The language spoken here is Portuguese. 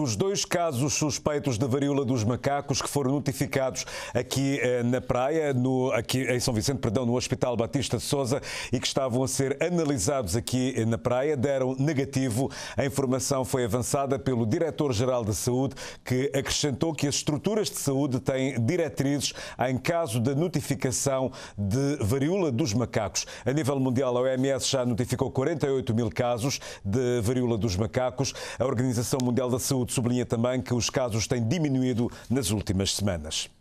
Dos dois casos suspeitos de varíola dos macacos que foram notificados aqui eh, na praia, no, aqui em São Vicente, perdão, no Hospital Batista de Souza e que estavam a ser analisados aqui eh, na praia, deram negativo. A informação foi avançada pelo Diretor-Geral de Saúde, que acrescentou que as estruturas de saúde têm diretrizes em caso de notificação de varíola dos macacos. A nível mundial, a OMS já notificou 48 mil casos de varíola dos macacos. A Organização Mundial da Saúde sublinha também que os casos têm diminuído nas últimas semanas.